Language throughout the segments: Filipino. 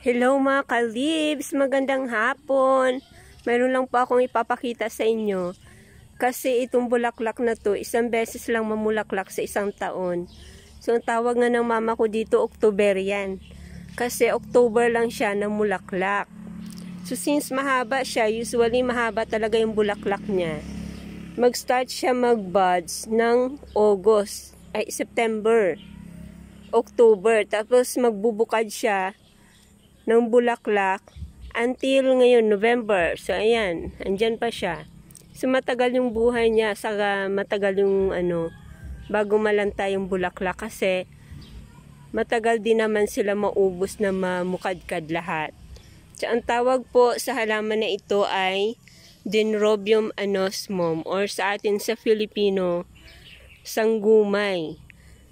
Hello mga kalibs, magandang hapon. Meron lang po akong ipapakita sa inyo. Kasi itong bulaklak na to, isang beses lang mamulaklak sa isang taon. So ang tawag nga ng mama ko dito, October yan. Kasi October lang siya na mulaklak. So since mahaba siya, usually mahaba talaga yung bulaklak niya. Mag-start siya mag-buds ng August, ay September, October. Tapos magbubukad siya ng bulaklak until ngayon November. So ayan, andyan pa siya. So matagal yung buhay niya, saka matagal yung ano, bago malanta yung bulaklak kasi matagal din naman sila maubos na mamukadkad lahat. So ang tawag po sa halaman na ito ay Dendrobium anosmum or sa atin sa Filipino, sanggumay.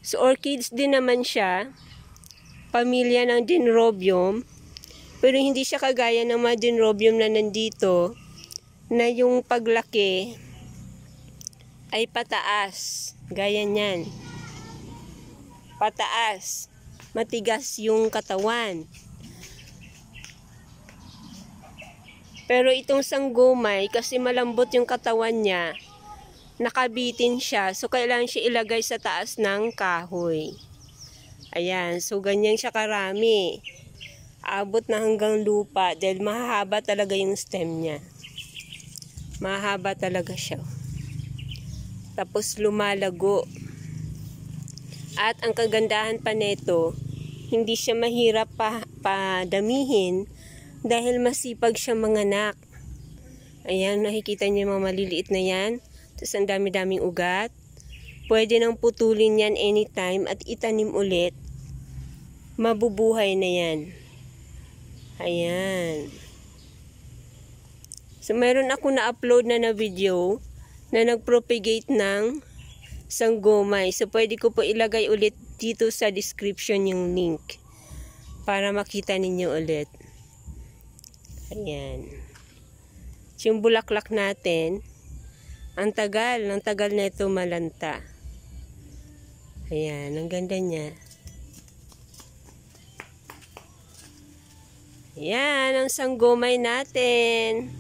So orchids din naman siya, pamilya ng Dendrobium pero hindi siya kagaya ng madenobium na nandito na yung paglaki ay pataas. Gaya niyan. Pataas. Matigas yung katawan. Pero itong sanggomay, kasi malambot yung katawan niya, nakabitin siya. So, kailangan siya ilagay sa taas ng kahoy. Ayan. So, ganyan siya karami abot na hanggang lupa dahil mahahaba talaga yung stem niya. Mahaba talaga siya. Tapos lumalago. At ang kagandahan pa nito, hindi siya mahirap pa padamihin dahil masipag siya anak. Ayan, nakikita niyo yung mga maliliit na yan. Tapos ang dami-daming ugat. Pwede nang putulin yan anytime at itanim ulit. Mabubuhay na yan. Ayan. So, meron ako na-upload na na video na nag-propagate ng sanggomay. So, pwede ko po ilagay ulit dito sa description yung link para makita ninyo ulit. Ayan. Yung bulaklak natin, ang tagal, ang tagal na ito malanta. Ayan, ang ganda niya. Yan, ang sanggomay natin.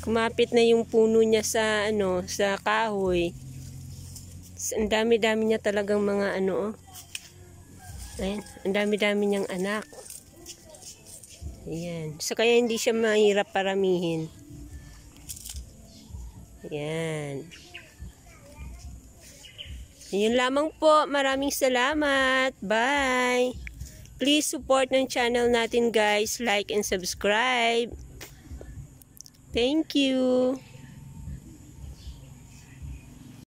Kumapit na yung puno niya sa, ano, sa kahoy. Ang dami-dami niya talagang mga, ano, oh. Ayan, ang dami-dami niyang anak. Ayan. So, kaya hindi siya mahirap paramihin. Ayan. Yun lamang po. Maraming salamat. Bye! Please support ng channel natin guys. Like and subscribe. Thank you.